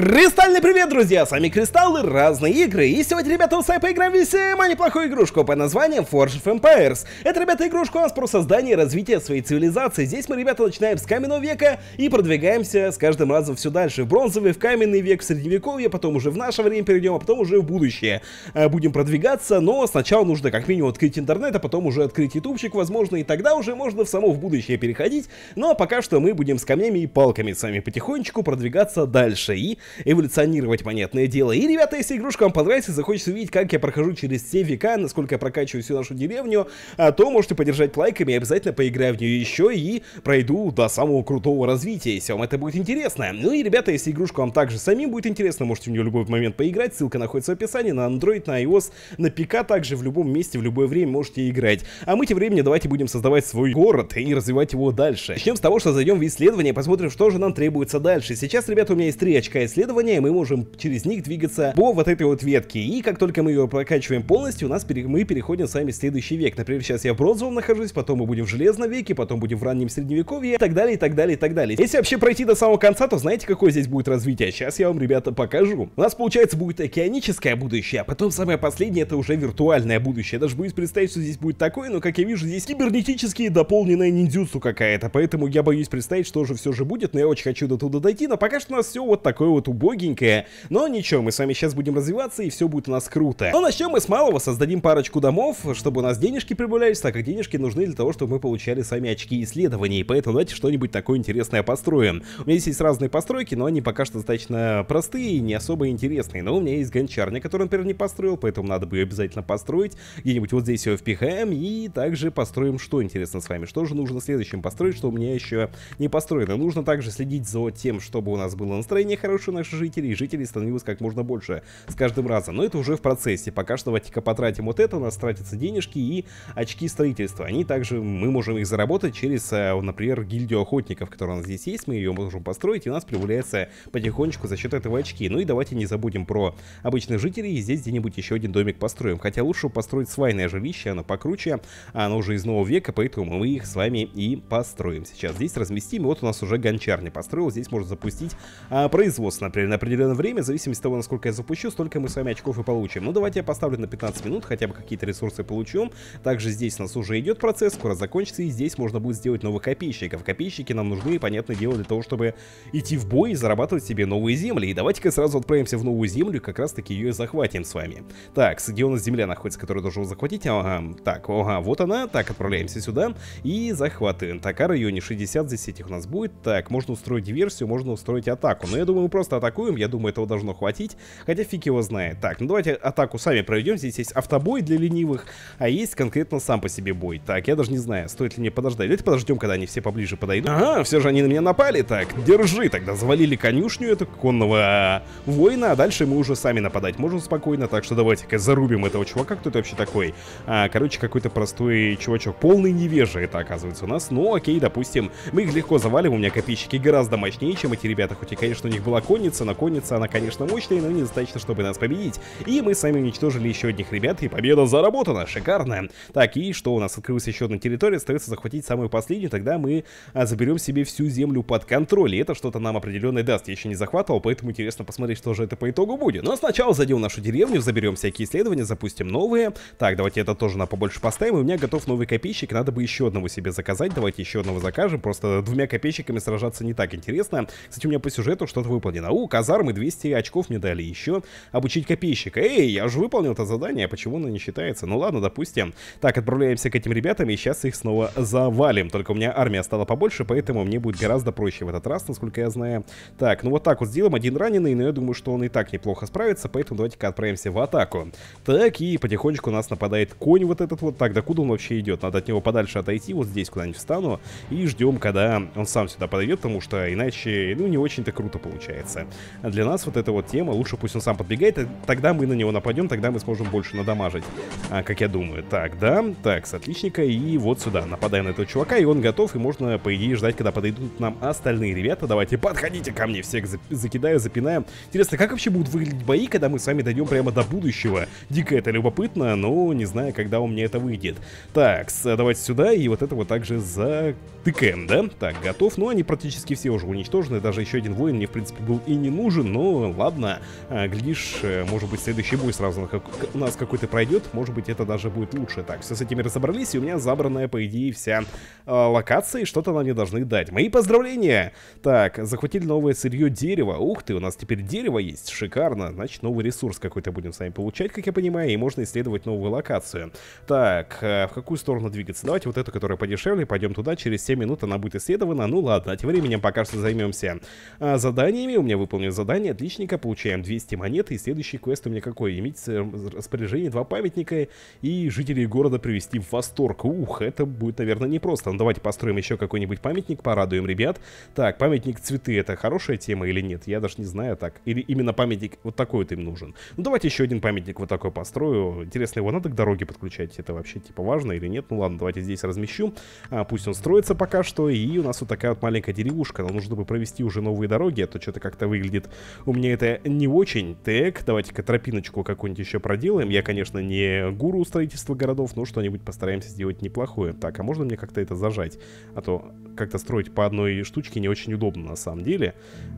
Кристальный привет, друзья! С вами Кристаллы, разные игры. И сегодня, ребята, у с вами поиграем в весьма неплохую игрушку под названием Forge of Empires. Это, ребята, игрушка у нас про создание и развитие своей цивилизации. Здесь мы, ребята, начинаем с каменного века и продвигаемся с каждым разом все дальше. В бронзовый, в каменный век, в средневековье, потом уже в наше время перейдем, а потом уже в будущее. Э, будем продвигаться, но сначала нужно как минимум открыть интернет, а потом уже открыть ютубчик, возможно, и тогда уже можно в само в будущее переходить. Но ну, а пока что мы будем с камнями и палками с вами потихонечку продвигаться дальше. И эволюционировать, понятное дело. И, ребята, если игрушка вам понравится, захочется увидеть, как я прохожу через все века, насколько я прокачиваю всю нашу деревню, а, то можете поддержать лайками, я обязательно поиграю в нее еще и пройду до самого крутого развития, если вам это будет интересно. Ну и, ребята, если игрушка вам также самим будет интересна, можете в нее в любой момент поиграть, ссылка находится в описании, на Android, на iOS, на ПК, также в любом месте, в любое время можете играть. А мы тем временем давайте будем создавать свой город и развивать его дальше. Начнем с того, что зайдем в исследование, посмотрим, что же нам требуется дальше. Сейчас, ребята, у меня есть три очка исследования исследования, мы можем через них двигаться по вот этой вот ветке. И как только мы ее прокачиваем полностью, у нас пере мы переходим с вами в следующий век. Например, сейчас я в бронзовом нахожусь, потом мы будем в железном веке, потом будем в раннем средневековье и так далее, и так далее, и так далее. Если вообще пройти до самого конца, то знаете, какое здесь будет развитие? Сейчас я вам, ребята, покажу. У нас, получается, будет океаническое будущее, а потом самое последнее, это уже виртуальное будущее. даже боюсь представить, что здесь будет такое, но, как я вижу, здесь кибернетические дополненная ниндзюцу какая-то, поэтому я боюсь представить, что же все же будет, но я очень хочу до туда дойти, но пока что у нас все вот такое вот вот убогенькая. Но ничего, мы с вами сейчас будем развиваться, и все будет у нас круто. Но начнем мы с малого, создадим парочку домов, чтобы у нас денежки прибавлялись, так как денежки нужны для того, чтобы мы получали сами очки исследований. Поэтому давайте что-нибудь такое интересное построим. У меня здесь есть разные постройки, но они пока что достаточно простые и не особо интересные. Но у меня есть гончарня, которую, например, не построил, поэтому надо бы ее обязательно построить. Где-нибудь вот здесь ее впихаем и также построим, что интересно с вами. Что же нужно следующим построить, что у меня еще не построено. Нужно также следить за тем, чтобы у нас было настроение хорошее наших жителей, и жителей становилось как можно больше с каждым разом. Но это уже в процессе. Пока что давайте-ка потратим вот это, у нас тратятся денежки и очки строительства. Они также, мы можем их заработать через, э, например, гильдию охотников, которая у нас здесь есть, мы ее можем построить, и у нас прибавляется потихонечку за счет этого очки. Ну и давайте не забудем про обычных жителей, и здесь где-нибудь еще один домик построим. Хотя лучше построить свайное жилище, оно покруче, а оно уже из нового века, поэтому мы их с вами и построим. Сейчас здесь разместим, и вот у нас уже гончарня построил, здесь можно запустить а, производство например, на определенное время, в зависимости от того, насколько я запущу, столько мы с вами очков и получим. Ну, давайте я поставлю на 15 минут, хотя бы какие-то ресурсы получу. Также здесь у нас уже идет процесс, скоро закончится, и здесь можно будет сделать новых копейщиков. Копейщики нам нужны, понятное дело, для того, чтобы идти в бой и зарабатывать себе новые земли. И давайте-ка сразу отправимся в новую землю, как раз-таки ее и захватим с вами. Так, где у нас земля находится, которую должен захватить? Ага, так, ага, вот она. Так, отправляемся сюда и захватываем. Так, а районе 60 здесь этих у нас будет. Так, можно устроить диверсию, можно устроить атаку. Но я думаю, мы просто просто атакуем, я думаю, этого должно хватить. Хотя фиг его знает. Так, ну давайте атаку сами проведем. Здесь есть автобой для ленивых, а есть конкретно сам по себе бой. Так, я даже не знаю, стоит ли мне подождать. Давайте подождем, когда они все поближе подойдут. Ага, все же они на меня напали. Так, держи. Тогда завалили конюшню этого конного а, воина, а дальше мы уже сами нападать можем спокойно. Так что давайте-ка зарубим этого чувака. Кто это вообще такой? А, короче, какой-то простой чувачок. Полный невежа это оказывается у нас. Ну окей, допустим, мы их легко завалим. У меня копейщики гораздо мощнее, чем эти ребята. Хоть и, конечно, у них была конь конница, но конница, она, конечно, мощная, но недостаточно, чтобы нас победить. И мы сами уничтожили еще одних ребят, и победа заработана, шикарная. Так, и что у нас открылась еще одна территория, остается захватить самую последнюю, тогда мы а, заберем себе всю землю под контроль, и это что-то нам определенно даст. Я еще не захватывал, поэтому интересно посмотреть, что же это по итогу будет. Но ну, а сначала зайдем в нашу деревню, заберем всякие исследования, запустим новые. Так, давайте это тоже на побольше поставим, у меня готов новый копейщик, надо бы еще одного себе заказать, давайте еще одного закажем, просто двумя копейщиками сражаться не так интересно. Кстати, у меня по сюжету что-то выполнено у казармы 200 очков мне дали еще обучить копейщика. Эй, я же выполнил это задание, почему оно не считается? Ну ладно, допустим. Так, отправляемся к этим ребятам и сейчас их снова завалим. Только у меня армия стала побольше, поэтому мне будет гораздо проще в этот раз, насколько я знаю. Так, ну вот так вот сделаем. Один раненый, но я думаю, что он и так неплохо справится, поэтому давайте-ка отправимся в атаку. Так, и потихонечку у нас нападает конь вот этот вот. Так, докуда он вообще идет? Надо от него подальше отойти, вот здесь куда-нибудь встану. И ждем, когда он сам сюда подойдет, потому что иначе, ну, не очень-то круто получается поднимается. Для нас вот эта вот тема, лучше пусть он сам подбегает, э, тогда мы на него нападем, тогда мы сможем больше надамажить, а, как я думаю. Так, да, так, с отличника, и вот сюда, нападаем на этого чувака, и он готов, и можно, по идее, ждать, когда подойдут нам остальные ребята. Давайте, подходите ко мне, всех за закидаю, запинаем. Интересно, как вообще будут выглядеть бои, когда мы с вами дойдем прямо до будущего? Дико это любопытно, но не знаю, когда у меня это выйдет. Так, давайте сюда, и вот это вот также затыкаем, да? Так, готов, Ну, они практически все уже уничтожены, даже еще один воин мне, в принципе, был и не нужен, но ладно, э, глядишь, э, может быть, следующий бой сразу у нас какой-то пройдет, может быть, это даже будет лучше. Так, все с этими разобрались, и у меня забранная, по идее, вся э, локация, и что-то нам не должны дать. Мои поздравления! Так, захватили новое сырье дерево, Ух ты, у нас теперь дерево есть, шикарно. Значит, новый ресурс какой-то будем с вами получать, как я понимаю, и можно исследовать новую локацию. Так, в какую сторону двигаться? Давайте вот эту, которая подешевле, пойдем туда, через 7 минут она будет исследована. Ну ладно, а тем временем пока что займемся заданиями. У меня меня выполнил задание отличника, получаем 200 монет, и следующий квест у меня какой? Иметь э, распоряжение два памятника и жителей города привести в восторг. Ух, это будет, наверное, непросто. Ну давайте построим еще какой-нибудь памятник, порадуем ребят. Так, памятник цветы, это хорошая тема или нет? Я даже не знаю так. Или именно памятник вот такой вот им нужен. Ну давайте еще один памятник вот такой построю. Интересно, его надо к дороге подключать? Это вообще типа важно или нет? Ну ладно, давайте здесь размещу. А, пусть он строится пока что. И у нас вот такая вот маленькая деревушка. Нам нужно бы провести уже новые дороги, а то что-то как-то как выглядит. У меня это не очень. Так, давайте-ка тропиночку какую-нибудь еще проделаем. Я, конечно, не гуру строительства городов, но что-нибудь постараемся сделать неплохое. Так, а можно мне как-то это зажать? А то как-то строить по одной штучке не очень удобно на самом деле.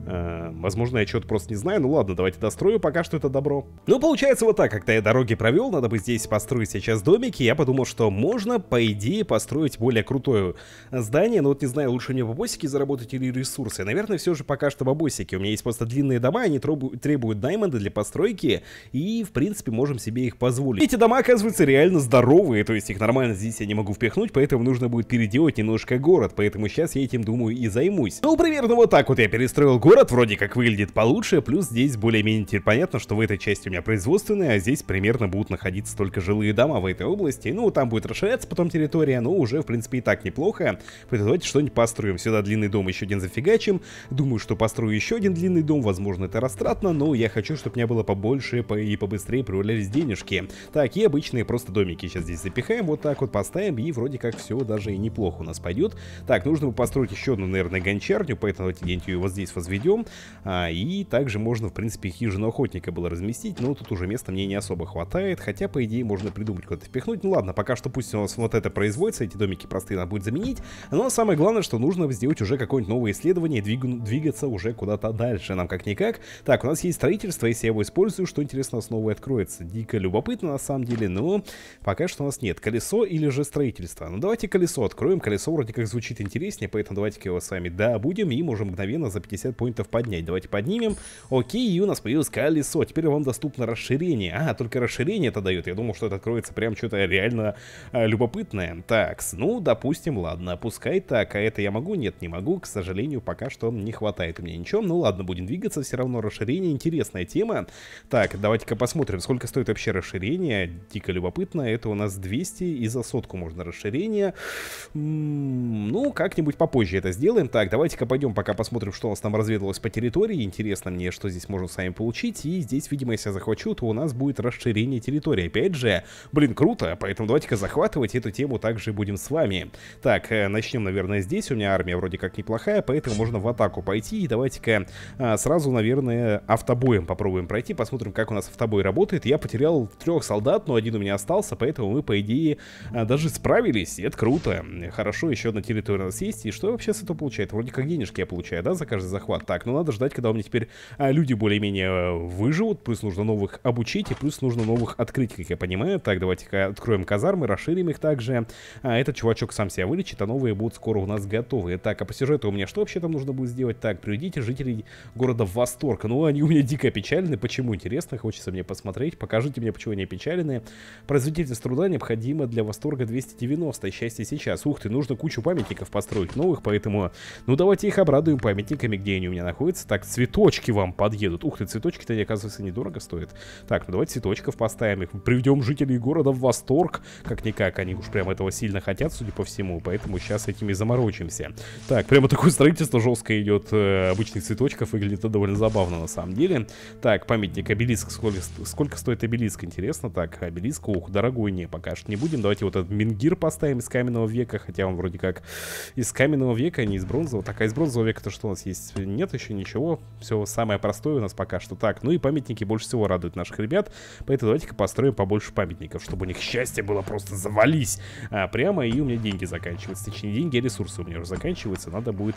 Э, возможно, я что-то просто не знаю. Ну ладно, давайте дострою пока что это добро. Ну, получается вот так. как-то я дороги провел, надо бы здесь построить сейчас домики. Я подумал, что можно, по идее, построить более крутое здание. Но вот не знаю, лучше мне бабосики заработать или ресурсы. Наверное, все же пока что бабосики. У меня есть просто длинные дома, они требуют даймонда для постройки, и, в принципе, можем себе их позволить. Эти дома оказываются реально здоровые, то есть их нормально здесь я не могу впихнуть, поэтому нужно будет переделать немножко город, поэтому сейчас я этим, думаю, и займусь. Ну, примерно вот так вот я перестроил город, вроде как выглядит получше, плюс здесь более-менее теперь понятно, что в этой части у меня производственная, а здесь примерно будут находиться только жилые дома в этой области, ну, там будет расширяться потом территория, но уже, в принципе, и так неплохо. Поэтому давайте что-нибудь построим. Сюда длинный дом еще один зафигачим, думаю, что построю еще один длинный магазинный дом, возможно это растратно, но я хочу, чтобы у меня было побольше и побыстрее прибавлялись денежки. Так, и обычные просто домики сейчас здесь запихаем, вот так вот поставим, и вроде как все даже и неплохо у нас пойдет. Так, нужно бы построить еще одну, наверное, гончарню, поэтому давайте где-нибудь ее вот здесь возведем. А, и также можно, в принципе, хижину охотника было разместить, но тут уже места мне не особо хватает, хотя, по идее, можно придумать куда-то впихнуть. Ну ладно, пока что пусть у нас вот это производится, эти домики простые надо будет заменить, но самое главное, что нужно сделать уже какое-нибудь новое исследование, двиг... двигаться уже куда-то дальше дальше нам как-никак. Так, у нас есть строительство, если я его использую, что интересно снова откроется. Дико любопытно на самом деле, но пока что у нас нет. Колесо или же строительство? Ну давайте колесо откроем, колесо вроде как звучит интереснее, поэтому давайте-ка его с вами добудем и можем мгновенно за 50 поинтов поднять. Давайте поднимем. Окей, и у нас появилось колесо. Теперь вам доступно расширение. А, только расширение это дает. Я думал, что это откроется прям что-то реально а, любопытное. Так, ну, допустим, ладно, пускай так. А это я могу? Нет, не могу. К сожалению, пока что не хватает мне ничего. Ну ладно, будем двигаться, все равно расширение интересная тема. Так, давайте-ка посмотрим, сколько стоит вообще расширение. Дико любопытно, это у нас 200 и за сотку можно расширение. Ну, как-нибудь попозже это сделаем. Так, давайте-ка пойдем пока посмотрим, что у нас там разведалось по территории. Интересно мне, что здесь можно с вами получить. И здесь, видимо, если я захвачу, то у нас будет расширение территории. Опять же, блин, круто, поэтому давайте-ка захватывать эту тему также будем с вами. Так, э, начнем, наверное, здесь. У меня армия вроде как неплохая, поэтому можно в атаку пойти. И давайте-ка а, сразу, наверное, автобоем попробуем пройти, посмотрим, как у нас автобой работает. Я потерял трех солдат, но один у меня остался, поэтому мы, по идее, а, даже справились, это круто. Хорошо, еще одна территория у нас есть, и что вообще с этого получает? Вроде как денежки я получаю, да, за каждый захват. Так, ну надо ждать, когда у меня теперь а, люди более-менее э, выживут, плюс нужно новых обучить, и плюс нужно новых открыть, как я понимаю. Так, давайте-ка откроем казармы, расширим их также. А этот чувачок сам себя вылечит, а новые будут скоро у нас готовы. Так, а по сюжету у меня что вообще там нужно будет сделать? Так, приведите жителей города в Восторг. Ну, они у меня дико печальны, Почему? Интересно, хочется мне посмотреть. Покажите мне, почему они опечалены. Производительность труда необходима для Восторга 290. Счастье сейчас. Ух ты, нужно кучу памятников построить новых, поэтому... Ну, давайте их обрадуем памятниками, где они у меня находятся. Так, цветочки вам подъедут. Ух ты, цветочки-то, оказывается, недорого стоят. Так, ну давайте цветочков поставим их. Приведем жителей города в восторг. Как-никак, они уж прям этого сильно хотят, судя по всему. Поэтому сейчас этими заморочимся. Так, прямо такое строительство жесткое идет э, обычных цветочков обелисков. Выглядит это довольно забавно на самом деле. Так, памятник обелиск. Сколько, сколько стоит обелиск? Интересно. Так, обелиск, ох, дорогой, не, пока что не будем. Давайте вот этот Мингир поставим из каменного века. Хотя он вроде как из каменного века, а не из бронзового. Так, а из бронзового века то, что у нас есть? Нет еще ничего. Все самое простое у нас пока что так. Ну и памятники больше всего радуют наших ребят. Поэтому давайте-ка построим побольше памятников, чтобы у них счастье было просто завались. А, прямо и у меня деньги заканчиваются. Точнее, деньги, а ресурсы у меня уже заканчиваются. Надо будет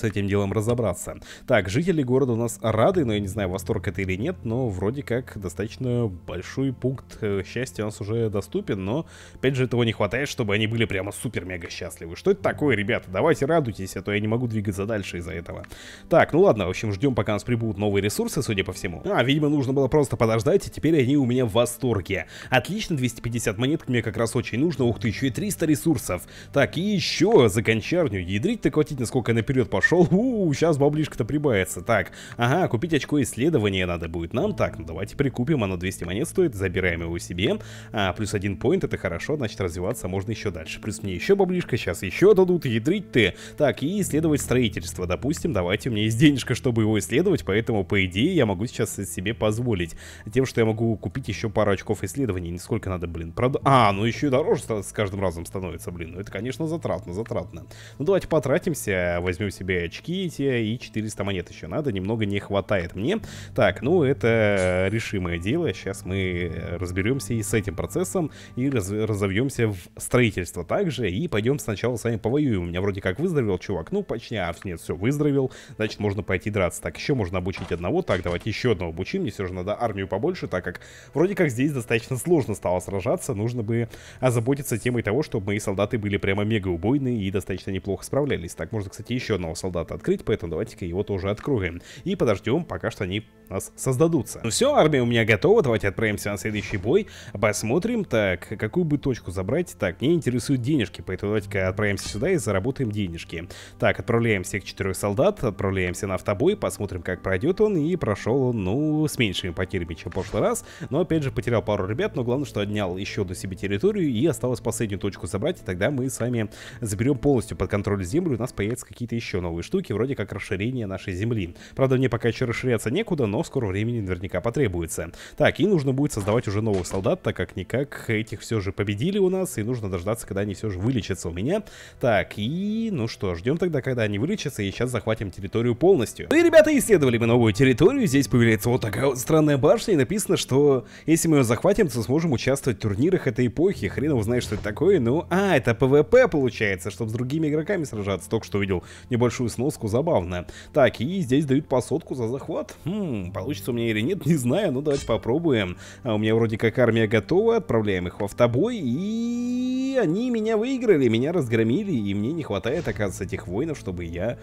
с этим делом разобраться. Так, жители города у нас рады, но я не знаю, восторг это или нет, но вроде как достаточно большой пункт э, счастья у нас уже доступен, но, опять же, этого не хватает, чтобы они были прямо супер-мега счастливы. Что это такое, ребята? Давайте радуйтесь, а то я не могу двигаться дальше из-за этого. Так, ну ладно, в общем, ждем, пока у нас прибудут новые ресурсы, судя по всему. А, видимо, нужно было просто подождать, и теперь они у меня в восторге. Отлично, 250 монет мне как раз очень нужно, ух ты, еще и 300 ресурсов. Так, и еще за кончарню, ядрить-то хватит насколько я наперед пошел пошел. У, сейчас баблишка-то прибавится. Так, ага, купить очко исследования надо будет нам. Так, ну давайте прикупим, оно 200 монет стоит, забираем его себе. А, плюс один поинт, это хорошо, значит развиваться можно еще дальше. Плюс мне еще баблишка, сейчас еще дадут, ядрить ты. Так, и исследовать строительство, допустим, давайте, у меня есть денежка, чтобы его исследовать, поэтому, по идее, я могу сейчас себе позволить. Тем, что я могу купить еще пару очков исследований, сколько надо, блин, правда? А, ну еще и дороже с каждым разом становится, блин, ну это, конечно, затратно, затратно. Ну давайте потратимся, возьмем себе себе очки эти и 400 монет еще надо, немного не хватает мне. Так, ну это решимое дело, сейчас мы э, разберемся и с этим процессом, и раз разовьемся в строительство также, и пойдем сначала с вами повоюем. У меня вроде как выздоровел чувак, ну почти, а нет, все, выздоровел, значит можно пойти драться. Так, еще можно обучить одного, так, давайте еще одного обучим, мне все же надо армию побольше, так как вроде как здесь достаточно сложно стало сражаться, нужно бы озаботиться темой того, чтобы мои солдаты были прямо мега убойные и достаточно неплохо справлялись. Так, можно, кстати, еще одного солдата открыть, поэтому давайте-ка его тоже откроем. И подождем, пока что они нас создадутся. Ну все, армия у меня готова, давайте отправимся на следующий бой. Посмотрим, так, какую бы точку забрать. Так, мне интересуют денежки, поэтому давайте-ка отправимся сюда и заработаем денежки. Так, отправляем всех четырех солдат, отправляемся на автобой, посмотрим, как пройдет он. И прошел он, ну, с меньшими потерями, чем в прошлый раз. Но опять же, потерял пару ребят, но главное, что отнял еще до себе территорию и осталось последнюю точку забрать. И тогда мы с вами заберем полностью под контроль землю, у нас появятся какие-то еще новые новые штуки, вроде как расширение нашей земли. Правда, мне пока еще расширяться некуда, но скоро времени наверняка потребуется. Так, и нужно будет создавать уже новых солдат, так как никак этих все же победили у нас, и нужно дождаться, когда они все же вылечатся у меня. Так, и ну что, ждем тогда, когда они вылечатся, и сейчас захватим территорию полностью. Ну и, ребята, исследовали мы новую территорию, здесь появляется вот такая вот странная башня, и написано, что если мы ее захватим, то сможем участвовать в турнирах этой эпохи, хрен его знает, что это такое, ну, а, это ПВП получается, чтобы с другими игроками сражаться, только что увидел небольшую небольшую сноску забавная, Так, и здесь дают по сотку за захват. Хм, получится у меня или нет, не знаю, но давайте попробуем. А у меня вроде как армия готова, отправляем их в автобой, и они меня выиграли, меня разгромили, и мне не хватает, оказывается, этих воинов, чтобы я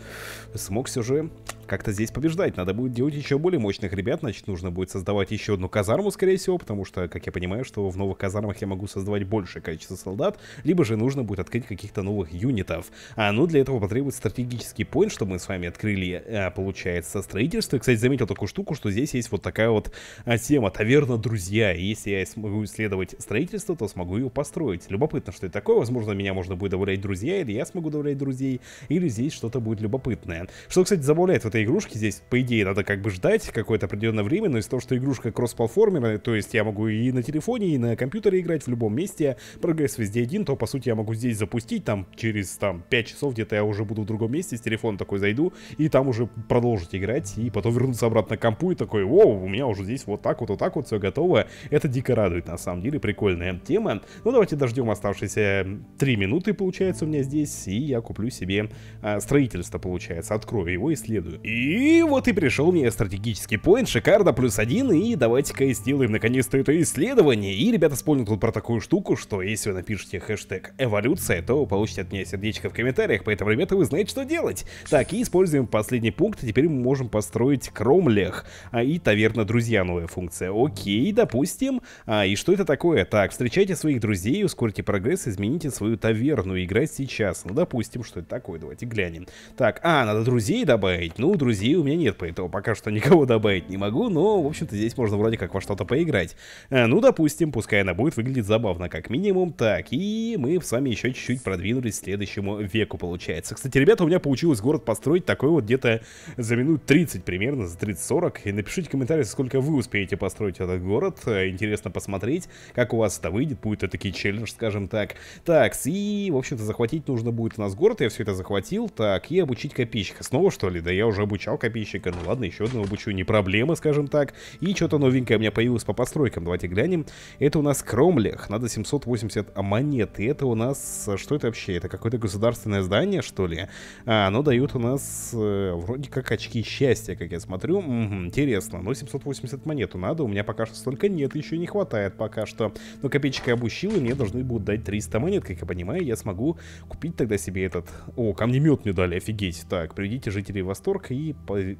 смог все же как-то здесь побеждать. Надо будет делать еще более мощных ребят, значит, нужно будет создавать еще одну казарму, скорее всего, потому что, как я понимаю, что в новых казармах я могу создавать большее количество солдат, либо же нужно будет открыть каких-то новых юнитов. А ну, для этого потребуется стратегический Waypoint, что мы с вами открыли, э, получается, строительство. кстати, заметил такую штуку, что здесь есть вот такая вот а, тема «Таверна друзья». И если я смогу исследовать строительство, то смогу ее построить. Любопытно, что это такое. Возможно, меня можно будет добавлять друзья, или я смогу добавлять друзей, или здесь что-то будет любопытное. Что, кстати, забавляет в этой игрушке, здесь, по идее, надо как бы ждать какое-то определенное время, но из-за того, что игрушка кроссплатформера, то есть я могу и на телефоне, и на компьютере играть в любом месте, прогресс везде один, то, по сути, я могу здесь запустить, там, через, там, 5 часов где-то я уже буду в другом месте с телефона, телефон такой зайду, и там уже продолжить играть, и потом вернуться обратно к компу и такой, о, у меня уже здесь вот так вот, вот так вот все готово. Это дико радует, на самом деле, прикольная тема. Ну, давайте дождем оставшиеся 3 минуты, получается, у меня здесь, и я куплю себе а, строительство, получается, открою его, исследую. И вот и пришел мне стратегический поинт, шикарно, плюс один, и давайте-ка и сделаем, наконец-то, это исследование. И, ребята, вспомнил тут про такую штуку, что если вы напишите хэштег «эволюция», то получите от меня сердечко в комментариях, поэтому, ребята, вы знаете, что делать. Так, и используем последний пункт, и теперь мы можем построить кромлех а, и таверна друзья новая функция. Окей, допустим. А, и что это такое? Так, встречайте своих друзей, ускорьте прогресс, измените свою таверну, играть сейчас. Ну, допустим, что это такое, давайте глянем. Так, а, надо друзей добавить. Ну, друзей у меня нет, поэтому пока что никого добавить не могу, но, в общем-то, здесь можно вроде как во что-то поиграть. А, ну, допустим, пускай она будет выглядеть забавно, как минимум. Так, и мы с вами еще чуть-чуть продвинулись к следующему веку, получается. Кстати, ребята, у меня получилось получилось город построить такой вот где-то за минут 30 примерно, за 30-40. И напишите комментарии, сколько вы успеете построить этот город. Э, интересно посмотреть, как у вас это выйдет. Будет это такие челлендж, скажем так. Так, и, в общем-то, захватить нужно будет у нас город. Я все это захватил. Так, и обучить копейщика. Снова, что ли? Да я уже обучал копейщика. Ну ладно, еще одного обучу. Не проблема, скажем так. И что-то новенькое у меня появилось по постройкам. Давайте глянем. Это у нас Кромлех. Надо 780 монет. И это у нас... Э, что это вообще? Это какое-то государственное здание, что ли? А, ну оно дает у нас э, вроде как очки счастья, как я смотрю. Угу, интересно, но 780 монету надо, у меня пока что столько нет, еще не хватает пока что. Но копеечка обущил, и мне должны будут дать 300 монет, как я понимаю, я смогу купить тогда себе этот... О, камнемет мне дали, офигеть. Так, приведите жителей в восторг и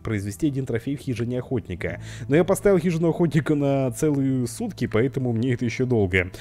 произвести один трофей в хижине охотника. Но я поставил хижину охотника на целые сутки, поэтому мне это еще долго.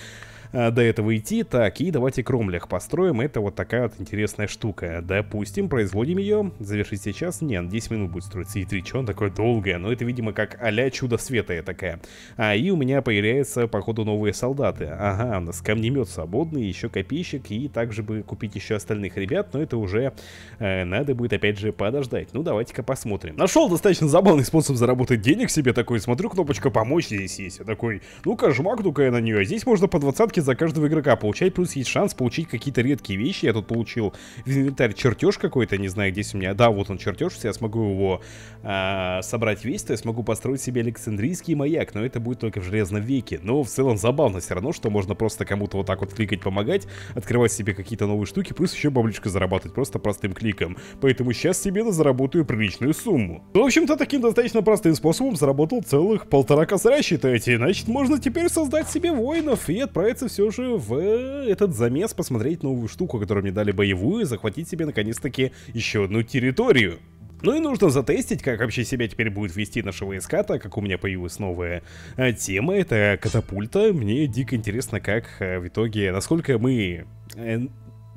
Э, до этого идти. Так, и давайте кромлях построим. Это вот такая вот интересная штука. Допустим, производим ее. Завершить сейчас? Нет, 10 минут будет строиться. И три, что он такое долгое? Но ну, это, видимо, как а-ля чудо света такая. А, и у меня появляются, походу, новые солдаты. Ага, у нас камнемет свободный, еще копейщик, и также бы купить еще остальных ребят, но это уже э, надо будет, опять же, подождать. Ну, давайте-ка посмотрим. Нашел достаточно забавный способ заработать денег себе такой. Смотрю, кнопочка «Помочь» здесь есть. Я такой, ну-ка, жмакну-ка я на нее. А здесь можно по двадцатке за каждого игрока получать, плюс есть шанс получить какие-то редкие вещи. Я тут получил в инвентарь чертеж какой-то, не знаю, где у меня. Да, вот он чертеж, я смогу его э, собрать весь, то я смогу построить себе Александрийский маяк, но это будет только в Железном веке. Но в целом забавно все равно, что можно просто кому-то вот так вот кликать, помогать, открывать себе какие-то новые штуки, плюс еще бабличка зарабатывать просто простым кликом. Поэтому сейчас себе заработаю приличную сумму. Ну, в общем-то, таким достаточно простым способом заработал целых полтора косаря, считайте. Значит, можно теперь создать себе воинов и отправиться пытался все же в э, этот замес посмотреть новую штуку, которую мне дали боевую, и захватить себе наконец-таки еще одну территорию. Ну и нужно затестить, как вообще себя теперь будет вести наши войска, так как у меня появилась новая э, тема, это катапульта. Мне дико интересно, как э, в итоге, насколько мы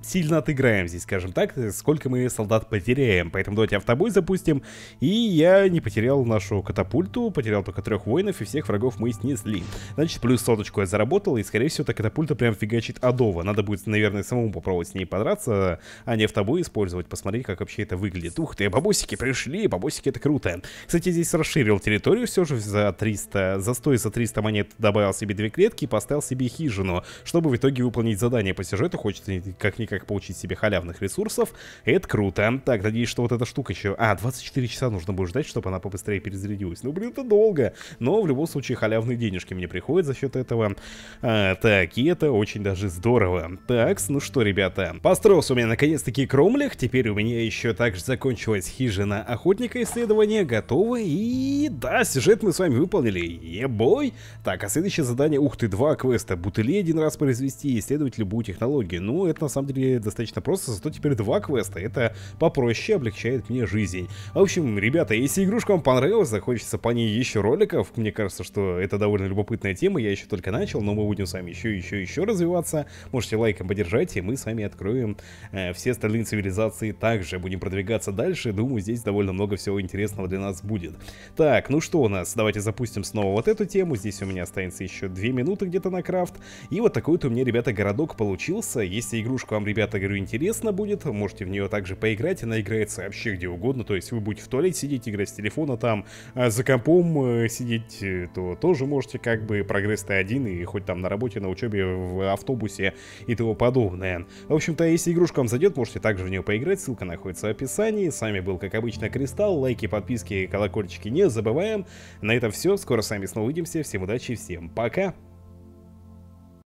сильно отыграем здесь, скажем так, э, сколько мы солдат потеряем. Поэтому давайте автобой запустим. И я не потерял нашу катапульту, потерял только трех воинов, и всех врагов мы снесли. Значит, плюс соточку я заработал, и, скорее всего, эта катапульта прям фигачит адово. Надо будет, наверное, самому попробовать с ней подраться, а не автобой использовать, посмотреть, как вообще это выглядит. Ух ты, бабосики пришли, бабосики это круто. Кстати, здесь расширил территорию все же за 300, за 100 и за 300 монет добавил себе две клетки и поставил себе хижину, чтобы в итоге выполнить задание по сюжету, хочется как-никак как получить себе халявных ресурсов. Это круто. Так, надеюсь, что вот эта штука еще... А, 24 часа нужно будет ждать, чтобы она побыстрее перезарядилась. Ну, блин, это долго. Но в любом случае халявные денежки мне приходят за счет этого. А, так, и это очень даже здорово. Так, ну что, ребята, построился у меня наконец-таки кромлях. Теперь у меня еще также закончилась хижина охотника исследования. готовы? И да, сюжет мы с вами выполнили. Ебой. Так, а следующее задание... Ух ты, два квеста. Бутыли один раз произвести и исследовать любую технологию. Ну, это на самом деле себе достаточно просто, зато теперь два квеста. Это попроще облегчает мне жизнь. В общем, ребята, если игрушка вам понравилась, захочется по ней еще роликов, мне кажется, что это довольно любопытная тема, я еще только начал, но мы будем с вами еще, еще, еще развиваться. Можете лайком поддержать, и мы с вами откроем э, все остальные цивилизации также. Будем продвигаться дальше, думаю, здесь довольно много всего интересного для нас будет. Так, ну что у нас, давайте запустим снова вот эту тему, здесь у меня останется еще две минуты где-то на крафт. И вот такой вот у меня, ребята, городок получился. Если игрушка вам ребята, говорю, интересно будет, можете в нее также поиграть, она играется вообще где угодно, то есть вы будете в туалете сидеть, играть с телефона там, а за компом э, сидеть, э, то тоже можете, как бы, прогресс то один, и хоть там на работе, на учебе, в автобусе и тому подобное. В общем-то, если игрушка вам зайдет, можете также в нее поиграть, ссылка находится в описании. С вами был, как обычно, Кристалл, лайки, подписки, колокольчики не забываем. На этом все, скоро с вами снова увидимся, всем удачи, всем пока!